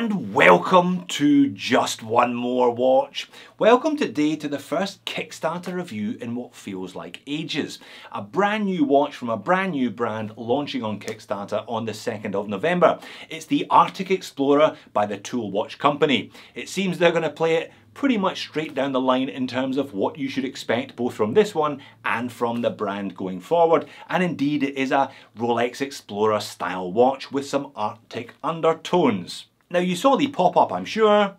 and welcome to Just One More Watch. Welcome today to the first Kickstarter review in what feels like ages. A brand new watch from a brand new brand launching on Kickstarter on the 2nd of November. It's the Arctic Explorer by the Tool Watch Company. It seems they're going to play it pretty much straight down the line in terms of what you should expect both from this one and from the brand going forward. And indeed it is a Rolex Explorer style watch with some Arctic undertones. Now you saw the pop-up, I'm sure.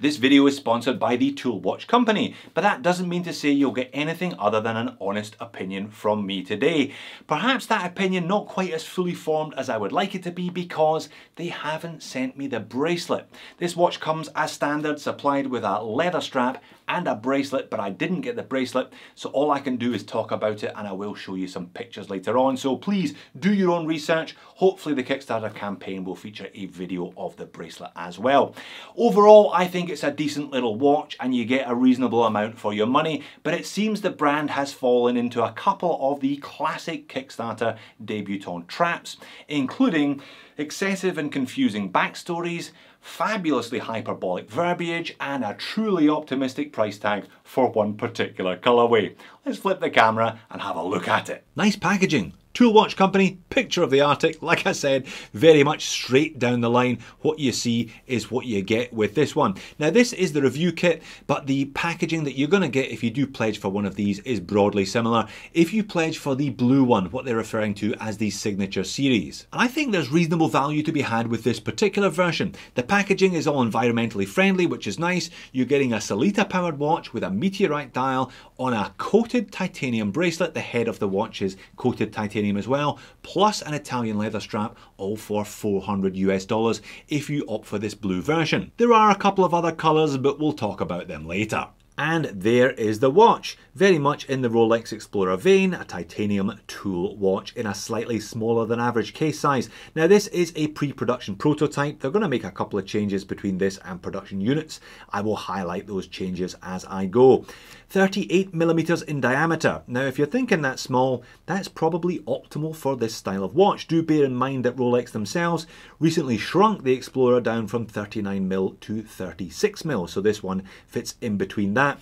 This video is sponsored by the Toolwatch company, but that doesn't mean to say you'll get anything other than an honest opinion from me today. Perhaps that opinion not quite as fully formed as I would like it to be because they haven't sent me the bracelet. This watch comes as standard supplied with a leather strap and a bracelet, but I didn't get the bracelet. So all I can do is talk about it and I will show you some pictures later on. So please do your own research. Hopefully the Kickstarter campaign will feature a video of the bracelet as well. Overall, I think it's a decent little watch and you get a reasonable amount for your money, but it seems the brand has fallen into a couple of the classic Kickstarter debutant traps, including excessive and confusing backstories, fabulously hyperbolic verbiage and a truly optimistic price tag for one particular colourway. Let's flip the camera and have a look at it. Nice packaging. Tool Watch Company, picture of the Arctic. Like I said, very much straight down the line. What you see is what you get with this one. Now this is the review kit, but the packaging that you're gonna get if you do pledge for one of these is broadly similar. If you pledge for the blue one, what they're referring to as the signature series. And I think there's reasonable value to be had with this particular version. The packaging is all environmentally friendly, which is nice. You're getting a Solita powered watch with a meteorite dial on a coated titanium bracelet. The head of the watch is coated titanium titanium as well, plus an Italian leather strap, all for 400 US dollars if you opt for this blue version. There are a couple of other colours, but we'll talk about them later. And there is the watch, very much in the Rolex Explorer vein, a titanium tool watch in a slightly smaller than average case size. Now this is a pre-production prototype, they're going to make a couple of changes between this and production units. I will highlight those changes as I go. 38 millimeters in diameter. Now if you're thinking that small, that's probably optimal for this style of watch. Do bear in mind that Rolex themselves recently shrunk the Explorer down from 39mm to 36mm, so this one fits in between that that.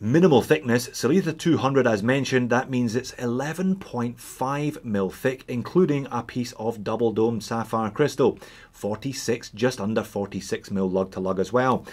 Minimal thickness, Siletha 200 as mentioned, that means it's 11.5 mil thick, including a piece of double domed sapphire crystal, 46, just under 46 mil lug to lug as well.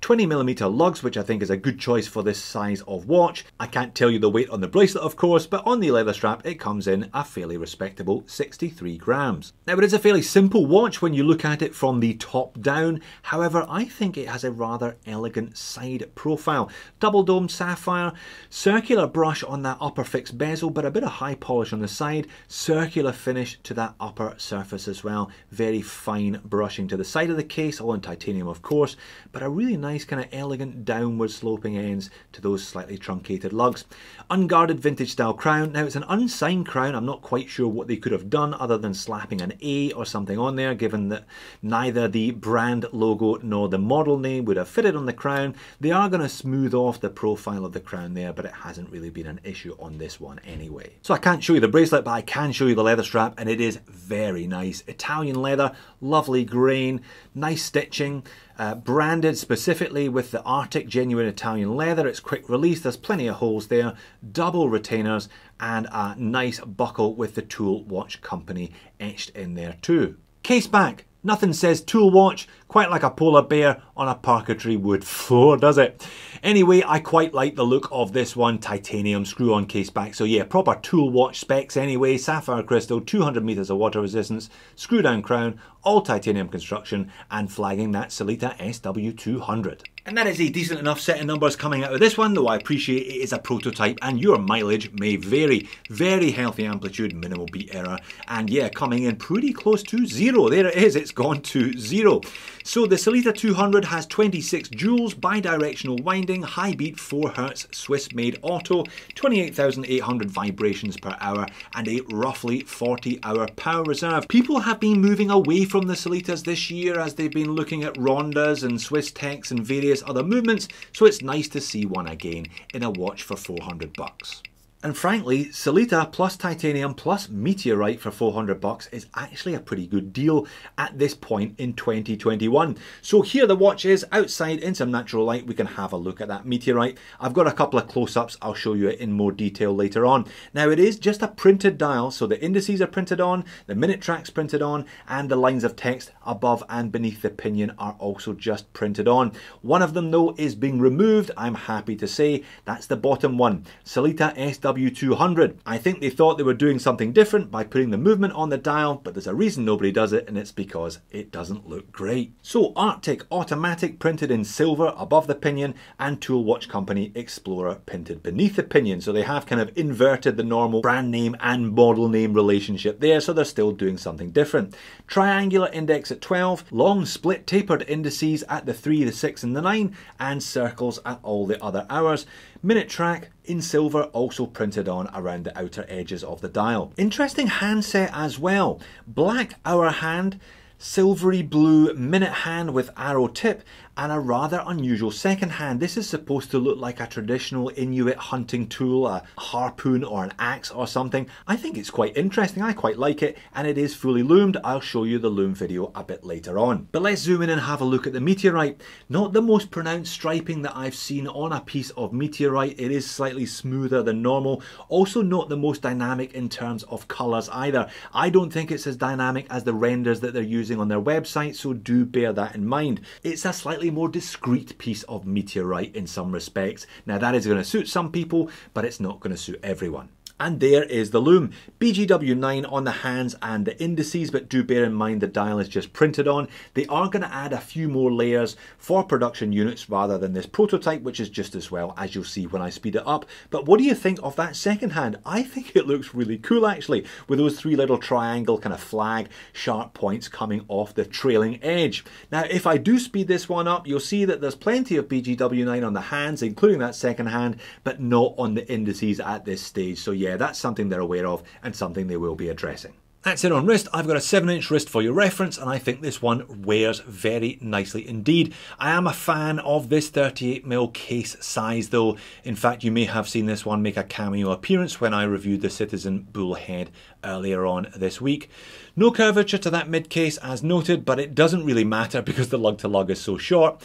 20mm lugs, which I think is a good choice for this size of watch. I can't tell you the weight on the bracelet, of course, but on the leather strap, it comes in a fairly respectable 63 grams. Now, it is a fairly simple watch when you look at it from the top down. However, I think it has a rather elegant side profile. Double dome sapphire, circular brush on that upper fixed bezel, but a bit of high polish on the side, circular finish to that upper surface as well. Very fine brushing to the side of the case, all in titanium, of course, but a really nice nice kind of elegant downward sloping ends to those slightly truncated lugs. Unguarded vintage style crown. Now it's an unsigned crown. I'm not quite sure what they could have done other than slapping an A or something on there given that neither the brand logo nor the model name would have fitted on the crown. They are going to smooth off the profile of the crown there but it hasn't really been an issue on this one anyway. So I can't show you the bracelet but I can show you the leather strap and it is very nice. Italian leather, lovely grain, nice stitching. Uh, branded specifically with the Arctic Genuine Italian leather. It's quick release, there's plenty of holes there, double retainers and a nice buckle with the Tool Watch Company etched in there too. Case back, Nothing says tool watch quite like a polar bear on a parquetry wood floor, does it? Anyway, I quite like the look of this one, titanium screw-on case back. So yeah, proper tool watch specs anyway, sapphire crystal, 200 meters of water resistance, screw down crown, all titanium construction, and flagging that Salita SW200. And that is a decent enough set of numbers coming out of this one, though I appreciate it is a prototype and your mileage may vary. Very healthy amplitude, minimal beat error, and yeah, coming in pretty close to zero. There it is, it's gone to zero. So the Salita 200 has 26 joules, bi-directional winding, high beat 4Hz Swiss-made auto, 28,800 vibrations per hour, and a roughly 40-hour power reserve. People have been moving away from the Salitas this year as they've been looking at rondas and Swiss techs and various other movements, so it's nice to see one again in a watch for 400 bucks. And frankly, Solita plus titanium plus meteorite for 400 bucks is actually a pretty good deal at this point in 2021. So here the watch is outside in some natural light. We can have a look at that meteorite. I've got a couple of close-ups. I'll show you it in more detail later on. Now it is just a printed dial. So the indices are printed on, the minute track's printed on, and the lines of text above and beneath the pinion are also just printed on. One of them though is being removed. I'm happy to say that's the bottom one. Solita SW SW200. I think they thought they were doing something different by putting the movement on the dial, but there's a reason nobody does it, and it's because it doesn't look great. So Arctic Automatic printed in silver above the pinion, and Tool Watch Company Explorer printed beneath the pinion. So they have kind of inverted the normal brand name and model name relationship there, so they're still doing something different. Triangular index at 12, long split tapered indices at the 3, the 6 and the 9, and circles at all the other hours. Minute track in silver also printed on around the outer edges of the dial. Interesting handset as well. Black hour hand, silvery blue minute hand with arrow tip and a rather unusual second hand. This is supposed to look like a traditional Inuit hunting tool, a harpoon or an axe or something. I think it's quite interesting, I quite like it, and it is fully loomed. I'll show you the loom video a bit later on. But let's zoom in and have a look at the meteorite. Not the most pronounced striping that I've seen on a piece of meteorite. It is slightly smoother than normal. Also not the most dynamic in terms of colours either. I don't think it's as dynamic as the renders that they're using on their website, so do bear that in mind. It's a slightly more discreet piece of meteorite in some respects. Now that is going to suit some people, but it's not going to suit everyone. And there is the loom. BGW9 on the hands and the indices, but do bear in mind the dial is just printed on. They are going to add a few more layers for production units rather than this prototype, which is just as well as you'll see when I speed it up. But what do you think of that second hand? I think it looks really cool actually, with those three little triangle kind of flag sharp points coming off the trailing edge. Now, if I do speed this one up, you'll see that there's plenty of BGW9 on the hands, including that second hand, but not on the indices at this stage. So yeah, yeah, that's something they're aware of and something they will be addressing. That's it on wrist. I've got a 7 inch wrist for your reference and I think this one wears very nicely indeed. I am a fan of this 38mm case size though. In fact you may have seen this one make a cameo appearance when I reviewed the Citizen Bullhead earlier on this week. No curvature to that mid case as noted but it doesn't really matter because the lug to lug is so short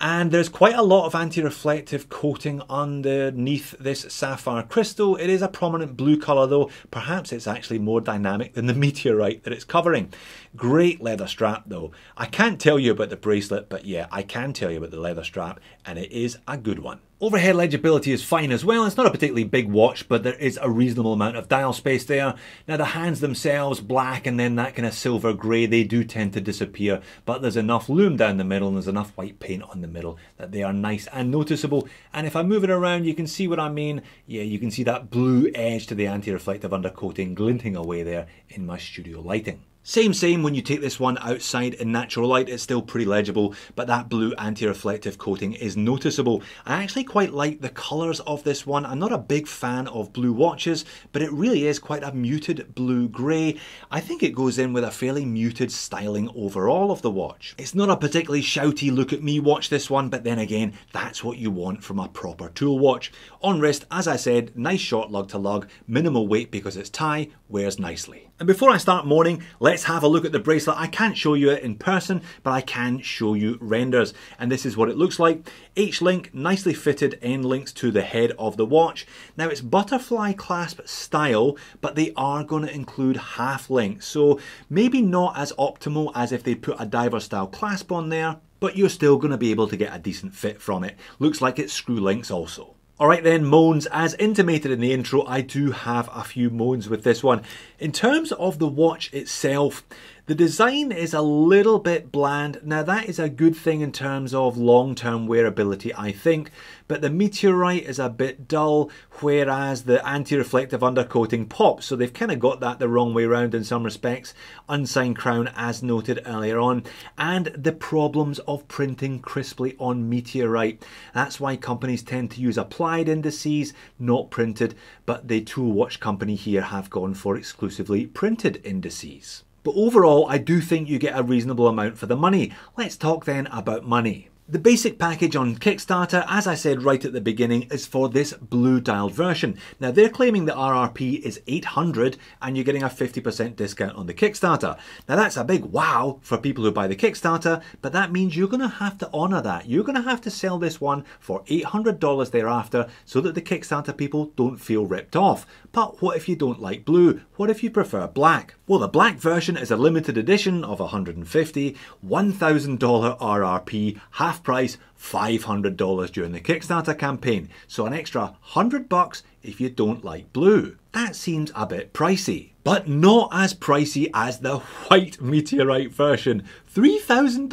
and there's quite a lot of anti-reflective coating underneath this sapphire crystal. It is a prominent blue colour though, perhaps it's actually more dynamic than the meteorite that it's covering. Great leather strap though. I can't tell you about the bracelet, but yeah, I can tell you about the leather strap, and it is a good one. Overhead legibility is fine as well. It's not a particularly big watch, but there is a reasonable amount of dial space there. Now the hands themselves, black and then that kind of silver grey, they do tend to disappear, but there's enough lume down the middle and there's enough white paint on the middle that they are nice and noticeable. And if I move it around, you can see what I mean. Yeah, you can see that blue edge to the anti-reflective undercoating glinting away there in my studio lighting. Same, same when you take this one outside in natural light, it's still pretty legible, but that blue anti-reflective coating is noticeable. I actually quite like the colours of this one. I'm not a big fan of blue watches, but it really is quite a muted blue-grey. I think it goes in with a fairly muted styling overall of the watch. It's not a particularly shouty look at me watch this one, but then again, that's what you want from a proper tool watch. On wrist, as I said, nice short lug to lug, minimal weight because it's tie, wears nicely. And before I start mourning, let let's have a look at the bracelet. I can't show you it in person, but I can show you renders. And this is what it looks like. H-link, nicely fitted end links to the head of the watch. Now it's butterfly clasp style, but they are gonna include half links. So maybe not as optimal as if they put a diver style clasp on there, but you're still gonna be able to get a decent fit from it. Looks like it's screw links also. Alright then, moans. As intimated in the intro, I do have a few moans with this one. In terms of the watch itself, the design is a little bit bland. Now that is a good thing in terms of long-term wearability, I think, but the meteorite is a bit dull, whereas the anti-reflective undercoating pops. So they've kind of got that the wrong way around in some respects. Unsigned crown, as noted earlier on, and the problems of printing crisply on meteorite. That's why companies tend to use applied indices, not printed, but the tool watch company here have gone for exclusively printed indices. But overall, I do think you get a reasonable amount for the money. Let's talk then about money. The basic package on Kickstarter, as I said right at the beginning, is for this blue dialed version. Now they're claiming the RRP is 800 and you're getting a 50% discount on the Kickstarter. Now that's a big wow for people who buy the Kickstarter, but that means you're gonna have to honor that. You're gonna have to sell this one for $800 thereafter so that the Kickstarter people don't feel ripped off. But what if you don't like blue? What if you prefer black? Well, the black version is a limited edition of 150, $1,000 RRP, half half price $500 during the Kickstarter campaign. So an extra 100 bucks if you don't like blue that seems a bit pricey. But not as pricey as the white meteorite version. $3,000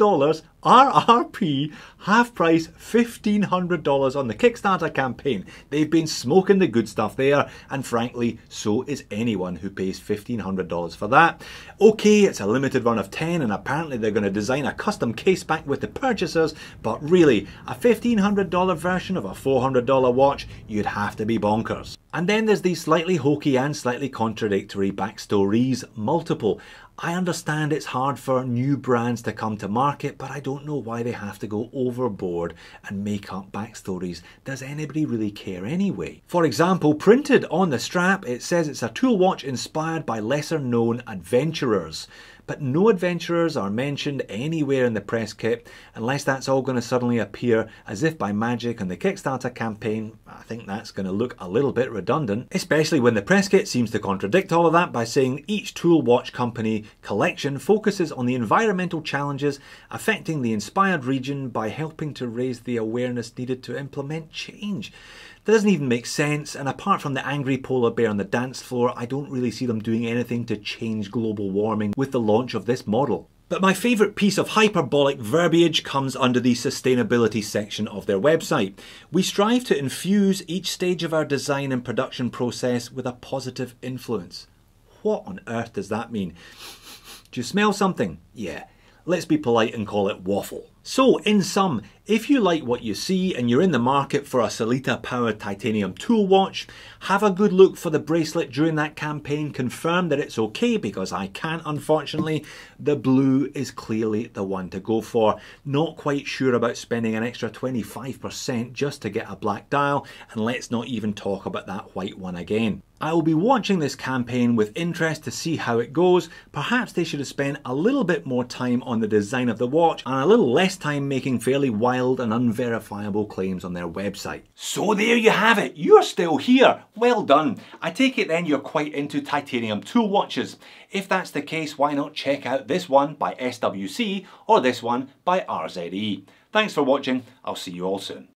RRP, half price $1,500 on the Kickstarter campaign. They've been smoking the good stuff there, and frankly, so is anyone who pays $1,500 for that. Okay, it's a limited run of 10, and apparently they're going to design a custom case back with the purchasers, but really, a $1,500 version of a $400 watch, you'd have to be bonkers. And then there's these slightly hokey and slightly contradictory backstories multiple. I understand it's hard for new brands to come to market, but I don't know why they have to go overboard and make up backstories. Does anybody really care anyway? For example, printed on the strap, it says it's a tool watch inspired by lesser known adventurers. But no adventurers are mentioned anywhere in the press kit, unless that's all going to suddenly appear as if by magic on the Kickstarter campaign. I think that's going to look a little bit redundant, especially when the press kit seems to contradict all of that by saying each tool watch company collection focuses on the environmental challenges affecting the inspired region by helping to raise the awareness needed to implement change. That doesn't even make sense, and apart from the angry polar bear on the dance floor, I don't really see them doing anything to change global warming with the launch of this model. But my favourite piece of hyperbolic verbiage comes under the sustainability section of their website. We strive to infuse each stage of our design and production process with a positive influence. What on earth does that mean? Do you smell something? Yeah. Let's be polite and call it waffle. So, in sum, if you like what you see and you're in the market for a Solita powered titanium tool watch, have a good look for the bracelet during that campaign, confirm that it's okay because I can't unfortunately. The blue is clearly the one to go for. Not quite sure about spending an extra 25% just to get a black dial, and let's not even talk about that white one again. I will be watching this campaign with interest to see how it goes. Perhaps they should have spent a little bit more time on the design of the watch and a little less time making fairly wild and unverifiable claims on their website. So there you have it, you're still here. Well done. I take it then you're quite into titanium tool watches. If that's the case, why not check out this one by SWC or this one by RZE. Thanks for watching, I'll see you all soon.